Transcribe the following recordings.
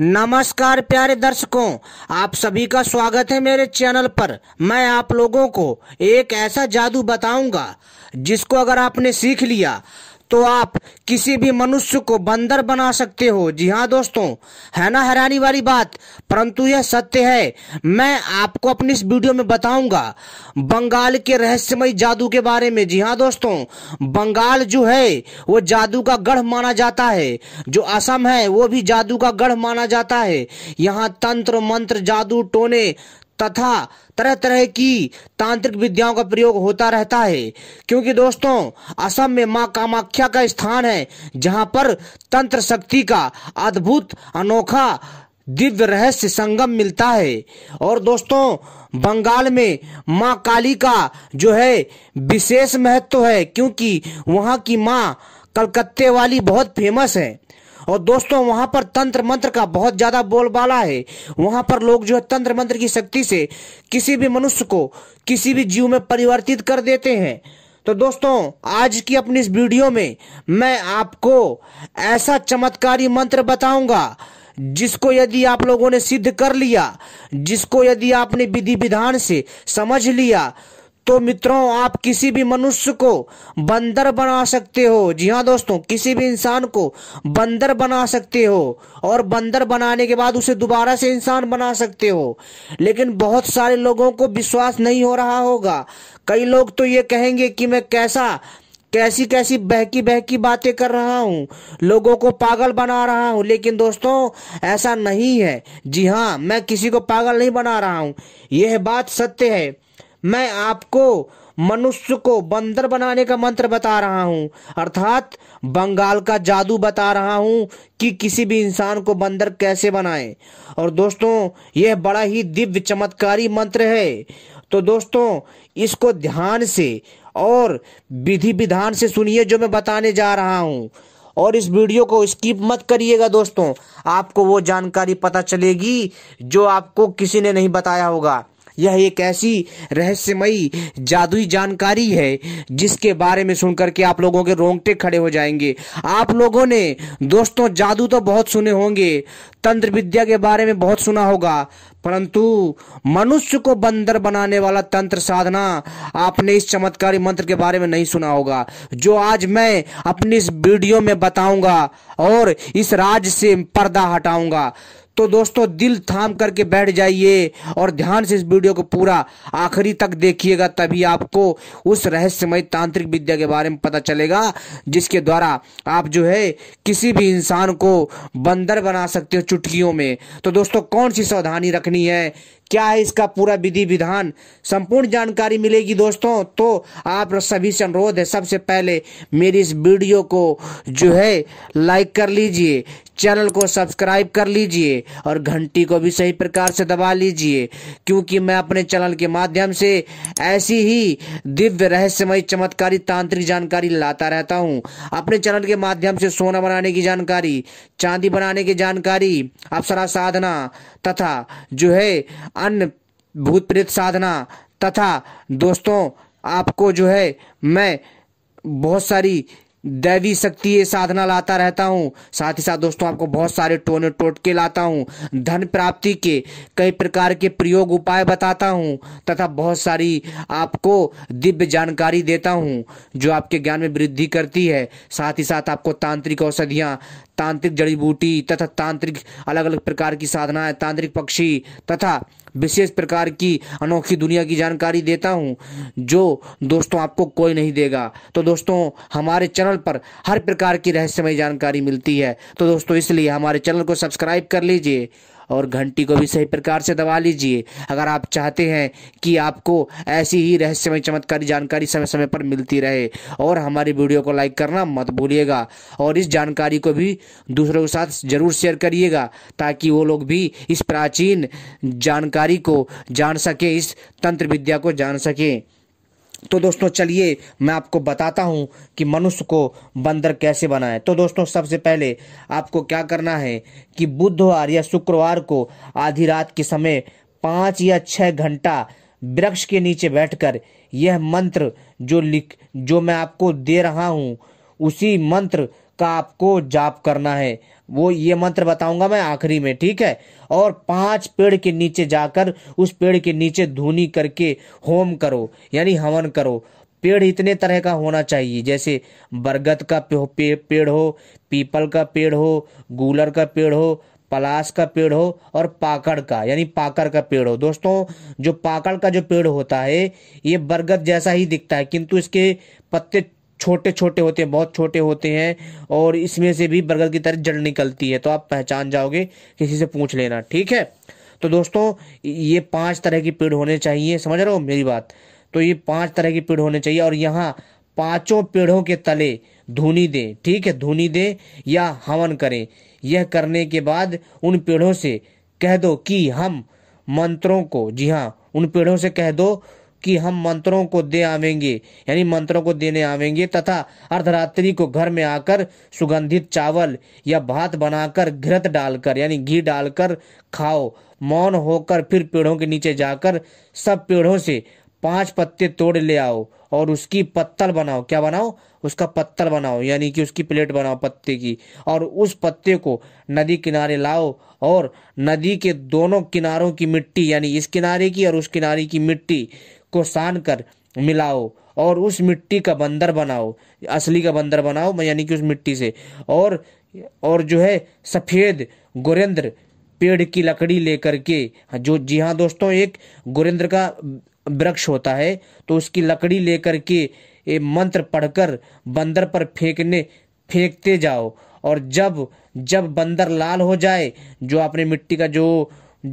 नमस्कार प्यारे दर्शकों आप सभी का स्वागत है मेरे चैनल पर मैं आप लोगों को एक ऐसा जादू बताऊंगा जिसको अगर आपने सीख लिया तो आप किसी भी मनुष्य को बंदर बना सकते हो जी हाँ दोस्तों है ना हैरानी वाली बात परंतु यह सत्य है मैं आपको अपनी इस वीडियो में बताऊंगा बंगाल के रहस्यमय जादू के बारे में जी हाँ दोस्तों बंगाल जो है वो जादू का गढ़ माना जाता है जो असम है वो भी जादू का गढ़ माना जाता है यहाँ तंत्र मंत्र जादू टोने तथा तरह तरह की तांत्रिक विद्याओं का प्रयोग होता रहता है क्योंकि दोस्तों असम में माँ कामाख्या का स्थान है जहाँ पर तंत्र शक्ति का अद्भुत अनोखा दिव्य रहस्य संगम मिलता है और दोस्तों बंगाल में माँ काली का जो है विशेष महत्व है क्योंकि वहाँ की माँ कलकत्ते वाली बहुत फेमस है और दोस्तों वहां पर तंत्र मंत्र का बहुत ज़्यादा बोलबाला है वहां पर लोग जो है तंत्र मंत्र की शक्ति से किसी भी मनुष्य को किसी भी जीव में परिवर्तित कर देते हैं तो दोस्तों आज की अपनी इस वीडियो में मैं आपको ऐसा चमत्कारी मंत्र बताऊंगा जिसको यदि आप लोगों ने सिद्ध कर लिया जिसको यदि आपने विधि विधान से समझ लिया तो मित्रों आप किसी भी मनुष्य को बंदर बना सकते हो जी हाँ दोस्तों किसी भी इंसान को बंदर बना सकते हो और बंदर बनाने के बाद उसे दोबारा से इंसान बना सकते हो लेकिन बहुत सारे लोगों को विश्वास नहीं हो रहा होगा कई लोग तो ये कहेंगे कि मैं कैसा कैसी कैसी बहकी बहकी बातें कर रहा हूँ लोगों को पागल बना रहा हूँ लेकिन दोस्तों ऐसा नहीं है जी हाँ मैं किसी को पागल नहीं बना रहा हूँ यह बात सत्य है मैं आपको मनुष्य को बंदर बनाने का मंत्र बता रहा हूँ अर्थात बंगाल का जादू बता रहा हूँ कि किसी भी इंसान को बंदर कैसे बनाए और दोस्तों यह बड़ा ही दिव्य चमत्कारी मंत्र है तो दोस्तों इसको ध्यान से और विधि विधान से सुनिए जो मैं बताने जा रहा हूँ और इस वीडियो को स्किप मत करिएगा दोस्तों आपको वो जानकारी पता चलेगी जो आपको किसी ने नहीं बताया होगा यह एक ऐसी रहस्यमयी जादुई जानकारी है जिसके बारे में सुनकर के आप लोगों के रोंगटे खड़े हो जाएंगे आप लोगों ने दोस्तों जादू तो बहुत सुने होंगे तंत्र विद्या के बारे में बहुत सुना होगा परंतु मनुष्य को बंदर बनाने वाला तंत्र साधना आपने इस चमत्कारी मंत्र के बारे में नहीं सुना होगा जो आज मैं अपनी इस वीडियो में बताऊंगा और इस राज से पर्दा हटाऊंगा तो दोस्तों दिल थाम करके बैठ जाइए और ध्यान से इस वीडियो को पूरा आखिरी तक देखिएगा तभी आपको उस रहस्यमय तांत्रिक विद्या के बारे में पता चलेगा जिसके द्वारा आप जो है किसी भी इंसान को बंदर बना सकते हो चुटकियों में तो दोस्तों कौन सी सावधानी रखनी है क्या है इसका पूरा विधि विधान संपूर्ण जानकारी मिलेगी दोस्तों तो आप सभी से अनुरोध है सबसे पहले मेरी इस वीडियो को जो है लाइक कर लीजिए चैनल को सब्सक्राइब कर लीजिए और घंटी को भी सही प्रकार से दबा लीजिए क्योंकि मैं अपने चैनल के माध्यम से ऐसी ही दिव्य रहस्यमय चमत्कारी तांत्रिक जानकारी लाता रहता हूँ अपने चैनल के माध्यम से सोना बनाने की जानकारी चांदी बनाने की जानकारी अपसरा साधना तथा जो है अन्य भूत प्रेत साधना तथा दोस्तों आपको जो है मैं बहुत सारी दैवी शक्ति ये साधना लाता रहता हूँ साथ ही साथ दोस्तों आपको बहुत सारे टोने टोटके लाता हूँ धन प्राप्ति के कई प्रकार के प्रयोग उपाय बताता हूँ तथा बहुत सारी आपको दिव्य जानकारी देता हूँ जो आपके ज्ञान में वृद्धि करती है साथ ही साथ आपको तांत्रिक औषधियाँ तांत्रिक जड़ी बूटी तथा तांत्रिक अलग अलग प्रकार की साधनाएं तांत्रिक पक्षी तथा विशेष प्रकार की अनोखी दुनिया की जानकारी देता हूं जो दोस्तों आपको कोई नहीं देगा तो दोस्तों हमारे चैनल पर हर प्रकार की रहस्यमय जानकारी मिलती है तो दोस्तों इसलिए हमारे चैनल को सब्सक्राइब कर लीजिए और घंटी को भी सही प्रकार से दबा लीजिए अगर आप चाहते हैं कि आपको ऐसी ही रहस्यमय चमत्कारी जानकारी समय समय पर मिलती रहे और हमारी वीडियो को लाइक करना मत भूलिएगा और इस जानकारी को भी दूसरों के साथ जरूर शेयर करिएगा ताकि वो लोग भी इस प्राचीन जानकारी को जान सकें इस तंत्र विद्या को जान सकें तो दोस्तों चलिए मैं आपको बताता हूँ कि मनुष्य को बंदर कैसे बनाए तो दोस्तों सबसे पहले आपको क्या करना है कि बुधवार या शुक्रवार को आधी रात के समय पाँच या छः घंटा वृक्ष के नीचे बैठकर यह मंत्र जो लिख जो मैं आपको दे रहा हूँ उसी मंत्र का आपको जाप करना है वो ये मंत्र बताऊंगा मैं आखिरी में ठीक है और पांच पेड़ के नीचे जाकर उस पेड़ के नीचे धूनी करके होम करो यानी हवन करो पेड़ इतने तरह का होना चाहिए जैसे बरगद का पेड़ हो पीपल का पेड़ हो गूलर का पेड़ हो पलाश का पेड़ हो और पाकड़ का यानी पाकर का पेड़ हो दोस्तों जो पाकड़ का जो पेड़ होता है ये बरगद जैसा ही दिखता है किंतु इसके पत्ते छोटे छोटे होते हैं बहुत छोटे होते हैं और इसमें से भी बर्गर की तरह जड़ निकलती है तो आप पहचान जाओगे किसी से पूछ लेना ठीक है तो दोस्तों ये पांच तरह की पेड़ होने चाहिए समझ रहे हो मेरी बात तो ये पांच तरह की पेड़ होने चाहिए और यहाँ पांचों पेड़ों के तले धुनी दें ठीक है धुनी दें या हवन करें यह करने के बाद उन पेड़ों से कह दो कि हम मंत्रों को जी हाँ उन पेड़ों से कह दो कि हम मंत्रों को दे आवेंगे यानी मंत्रों को देने आवेंगे तथा अर्धरात्रि को घर में आकर सुगंधित चावल या भात बनाकर घृत डालकर यानी घी डालकर खाओ मौन होकर फिर पेड़ों के नीचे जाकर सब पेड़ों से पांच पत्ते तोड़ ले आओ और उसकी पत्तल बनाओ क्या बनाओ उसका पत्तल बनाओ यानी कि उसकी प्लेट बनाओ पत्ते की और उस पत्ते को नदी किनारे लाओ और नदी के दोनों किनारों की मिट्टी यानी इस किनारे की और उस किनारे की मिट्टी को सान कर मिलाओ और उस मिट्टी का बंदर बनाओ असली का बंदर बनाओ यानी कि उस मिट्टी से और और जो है सफ़ेद गुरेंद्र पेड़ की लकड़ी लेकर के हाँ, जो जी हाँ दोस्तों एक गुरेंद्र का वृक्ष होता है तो उसकी लकड़ी लेकर के ये मंत्र पढ़कर बंदर पर फेंकने फेंकते जाओ और जब जब बंदर लाल हो जाए जो आपने मिट्टी का जो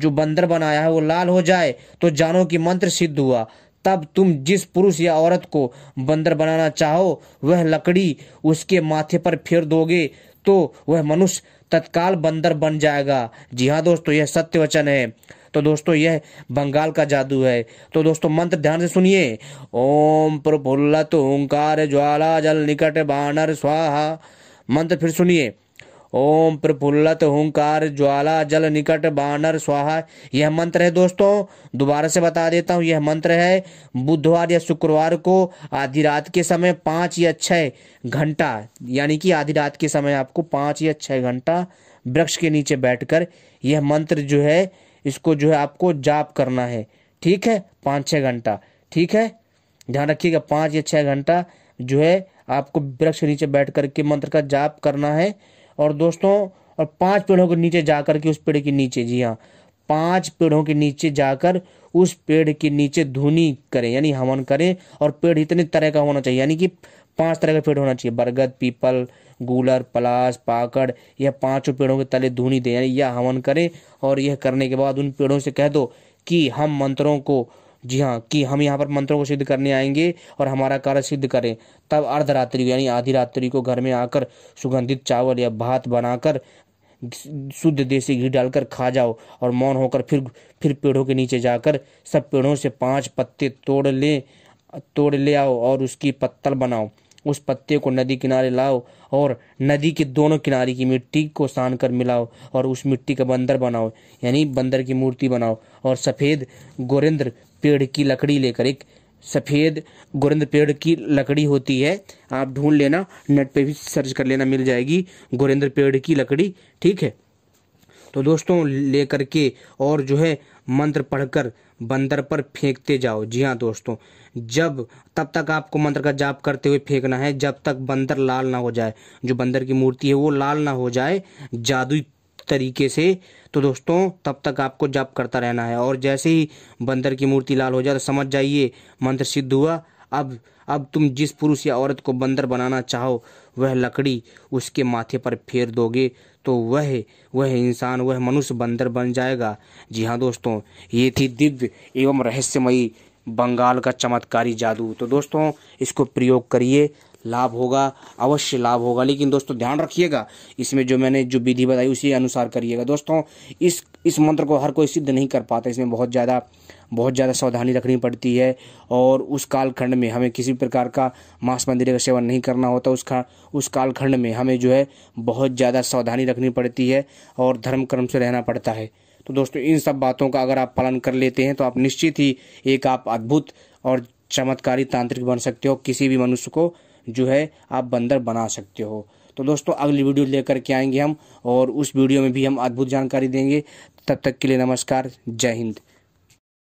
जो बंदर बनाया है वो लाल हो जाए तो जानो कि मंत्र सिद्ध हुआ तब तुम जिस पुरुष या औरत को बंदर बनाना चाहो वह लकड़ी उसके माथे पर फेर दोगे तो वह मनुष्य तत्काल बंदर बन जाएगा जी हाँ दोस्तों यह सत्य वचन है तो दोस्तों यह बंगाल का जादू है तो दोस्तों मंत्र ध्यान से सुनिए ओम प्रफुल्लत ओंकार ज्वाला जल निकट बानर स्वाहा मंत्र फिर सुनिए ओम प्रफुल्लत हूंकार ज्वाला जल निकट बानर स्वाहा यह मंत्र है दोस्तों दोबारा से बता देता हूँ यह मंत्र है बुधवार या शुक्रवार को आधी रात के समय पाँच या छः घंटा यानी कि आधी रात के समय आपको पाँच या छः घंटा वृक्ष के नीचे बैठकर यह मंत्र जो है इसको जो है आपको जाप करना है ठीक है पाँच छः घंटा ठीक है ध्यान रखिएगा पाँच या छः घंटा जो है आपको वृक्ष के नीचे बैठ कर के मंत्र का जाप करना है और दोस्तों और पांच पेड़ों के नीचे जाकर के उस पेड़ के नीचे जी हाँ पांच पेड़ों के नीचे जाकर उस पेड़ के नीचे धुनी करें यानी हवन करें और पेड़ इतने तरह का होना चाहिए यानी कि पांच तरह का पेड़ होना चाहिए बरगद पीपल गूलर पलाश पाकड़ यह पांचों पेड़ों के तले धुनी दें यानी यह हवन करें और यह करने के बाद उन पेड़ों से कह दो कि हम मंत्रों को जी हाँ कि हम यहाँ पर मंत्रों को सिद्ध करने आएंगे और हमारा कार्य सिद्ध करें तब अर्धरात्रि यानी आधी रात्रि को घर में आकर सुगंधित चावल या भात बनाकर शुद्ध देसी घी डालकर खा जाओ और मौन होकर फिर फिर पेड़ों के नीचे जाकर सब पेड़ों से पांच पत्ते तोड़ ले तोड़ ले आओ और उसकी पत्तल बनाओ उस पत्ते को नदी किनारे लाओ और नदी के दोनों किनारे की मिट्टी को सान कर मिलाओ और उस मिट्टी का बंदर बनाओ यानी बंदर की मूर्ति बनाओ और सफ़ेद गोरेंद्र पेड़ की लकड़ी लेकर एक सफ़ेद गुरंद पेड़ की लकड़ी होती है आप ढूंढ लेना नेट पे भी सर्च कर लेना मिल जाएगी गुरेंद्र पेड़ की लकड़ी ठीक है तो दोस्तों लेकर के और जो है मंत्र पढ़कर बंदर पर फेंकते जाओ जी हाँ दोस्तों जब तब तक आपको मंत्र का जाप करते हुए फेंकना है जब तक बंदर लाल ना हो जाए जो बंदर की मूर्ति है वो लाल ना हो जाए जादुई तरीके से तो दोस्तों तब तक आपको जप करता रहना है और जैसे ही बंदर की मूर्ति लाल हो जाए तो समझ जाइए मंत्र सिद्ध हुआ अब अब तुम जिस पुरुष या औरत को बंदर बनाना चाहो वह लकड़ी उसके माथे पर फेर दोगे तो वह वह इंसान वह मनुष्य बंदर बन जाएगा जी हाँ दोस्तों ये थी दिव्य एवं रहस्यमयी बंगाल का चमत्कारी जादू तो दोस्तों इसको प्रयोग करिए लाभ होगा अवश्य लाभ होगा लेकिन दोस्तों ध्यान रखिएगा इसमें जो मैंने जो विधि बताई उसी अनुसार करिएगा दोस्तों इस इस मंत्र को हर कोई सिद्ध नहीं कर पाता इसमें बहुत ज़्यादा बहुत ज़्यादा सावधानी रखनी पड़ती है और उस कालखंड में हमें किसी प्रकार का मांस मंदिर का सेवन नहीं करना होता उस खा उस कालखंड में हमें जो है बहुत ज़्यादा सावधानी रखनी पड़ती है और धर्म कर्म से रहना पड़ता है तो दोस्तों इन सब बातों का अगर आप पालन कर लेते हैं तो आप निश्चित ही एक आप अद्भुत और चमत्कारी तांत्रिक बन सकते हो किसी भी मनुष्य को जो है आप बंदर बना सकते हो तो दोस्तों अगली वीडियो लेकर के आएंगे हम और उस वीडियो में भी हम अद्भुत जानकारी देंगे तब तक के लिए नमस्कार जय हिंद